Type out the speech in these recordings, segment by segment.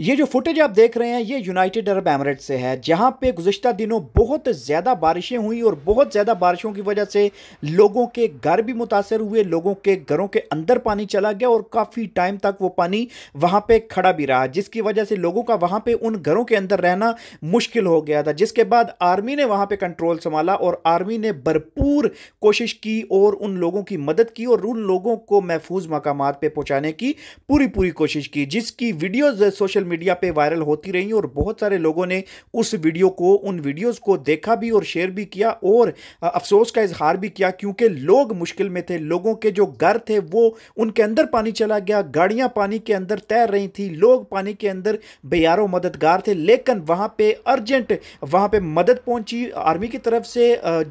ये जो फुटेज आप देख रहे हैं ये यूनाइटेड अरब एमरेट से है जहाँ पे गुज्त दिनों बहुत ज़्यादा बारिशें हुई और बहुत ज़्यादा बारिशों की वजह से लोगों के घर भी मुतासर हुए लोगों के घरों के अंदर पानी चला गया और काफ़ी टाइम तक वो पानी वहाँ पे खड़ा भी रहा जिसकी वजह से लोगों का वहाँ पे उन घरों के अंदर रहना मुश्किल हो गया था जिसके बाद आर्मी ने वहाँ पर कंट्रोल संभाला और आर्मी ने भरपूर कोशिश की और उन लोगों की मदद की और उन लोगों को महफूज मकाम पर पहुँचाने की पूरी पूरी कोशिश की जिसकी वीडियोज़ सोशल सोशल मीडिया पे वायरल होती रही और बहुत सारे लोगों ने उस वीडियो को उन वीडियोस को देखा भी और शेयर भी किया और अफसोस का इजहार भी किया क्योंकि लोग मुश्किल में थे लोगों के जो घर थे वो उनके अंदर पानी चला गया गाड़ियाँ पानी के अंदर तैर रही थी लोग पानी के अंदर बेयारों मददगार थे लेकिन वहाँ पर अर्जेंट वहाँ पर मदद पहुँची आर्मी की तरफ से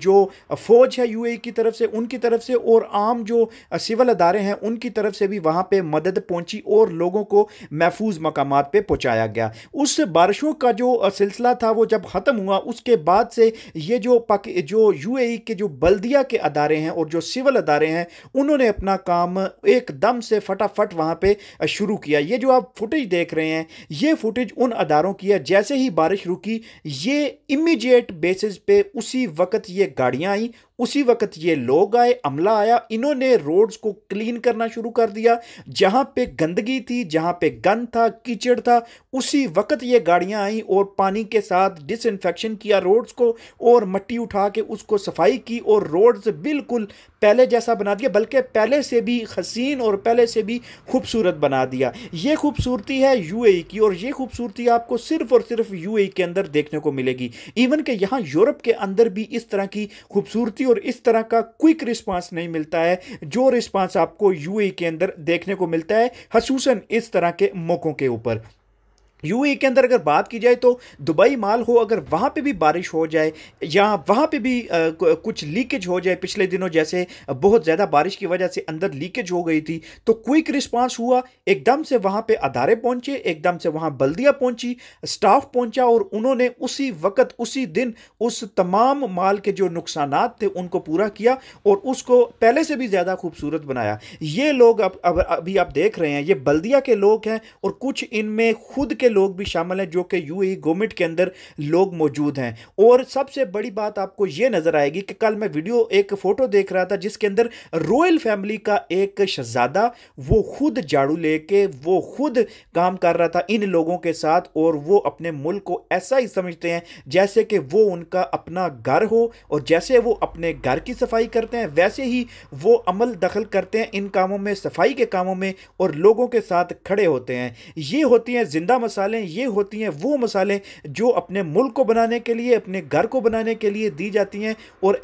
जो फ़ौज है यू की तरफ से उनकी तरफ से और आम जो सिविल अदारे हैं उनकी तरफ से भी वहाँ पर मदद पहुँची और लोगों को महफूज मकाम पे पे पहुंचाया गया उस बारिशों का जो सिलसिला था वो जब ख़त्म हुआ उसके बाद से ये जो पाक जो यू के जो बल्दिया के अदारे हैं और जो सिविल अदारे हैं उन्होंने अपना काम एकदम से फटाफट वहाँ पर शुरू किया ये जो आप फुटेज देख रहे हैं ये फुटेज उन अदारों की है जैसे ही बारिश रुकी ये इमीडिएट बेसिस पे उसी वक्त ये गाड़ियाँ आई उसी वक्त ये लोग आए अमला आया इन्होंने रोड्स को क्लीन करना शुरू कर दिया जहाँ पे गंदगी थी जहाँ पे गंद था कीचड़ था उसी वक्त ये गाड़ियाँ आई और पानी के साथ डिसइनफेक्शन किया रोड्स को और मट्टी उठा के उसको सफाई की और रोड्स बिल्कुल पहले जैसा बना दिया बल्कि पहले से भी हसीन और पहले से भी खूबसूरत बना दिया ये खूबसूरती है यू e की और ये खूबसूरती आपको सिर्फ और सिर्फ यू e के अंदर देखने को मिलेगी इवन के यहाँ यूरोप के अंदर भी इस तरह की खूबसूरती और इस तरह का क्विक रिस्पांस नहीं मिलता है जो रिस्पांस आपको यूएई e के अंदर देखने को मिलता है खसूस इस तरह के मौक़ों के ऊपर यूएई के अंदर अगर बात की जाए तो दुबई माल हो अगर वहाँ पे भी बारिश हो जाए या वहाँ पे भी आ, कुछ लीकेज हो जाए पिछले दिनों जैसे बहुत ज़्यादा बारिश की वजह से अंदर लीकेज हो गई थी तो क्विक रिस्पांस हुआ एकदम से वहाँ पे अदारे पहुँचे एकदम से वहाँ बल्दिया पहुँची स्टाफ पहुँचा और उन्होंने उसी वक्त उसी दिन उस तमाम माल के जो नुकसान थे उनको पूरा किया और उसको पहले से भी ज़्यादा खूबसूरत बनाया ये लोग अब, अब अभी आप देख रहे हैं ये बल्दिया के लोग हैं और कुछ इनमें खुद के लोग भी शामिल हैं जो कि यूएई गवर्नमेंट के अंदर लोग मौजूद हैं और सबसे बड़ी बात आपको ये नज़र आएगी कि कल मैं वीडियो एक फ़ोटो देख रहा था जिसके अंदर रॉयल फैमिली का एक शहजादा वो खुद झाड़ू लेके वो खुद काम कर रहा था इन लोगों के साथ और वो अपने मुल्क को ऐसा ही समझते हैं जैसे कि वो उनका अपना घर हो और जैसे वो अपने घर की सफाई करते हैं वैसे ही वो अमल दखल करते हैं इन कामों में सफाई के कामों में और लोगों के साथ खड़े होते हैं ये होती हैं जिंदा मसाला मसालें ये होती हैं वो मसालें जो अपने मुल्क को बनाने के लिए अपने घर को बनाने के लिए दी जाती हैं और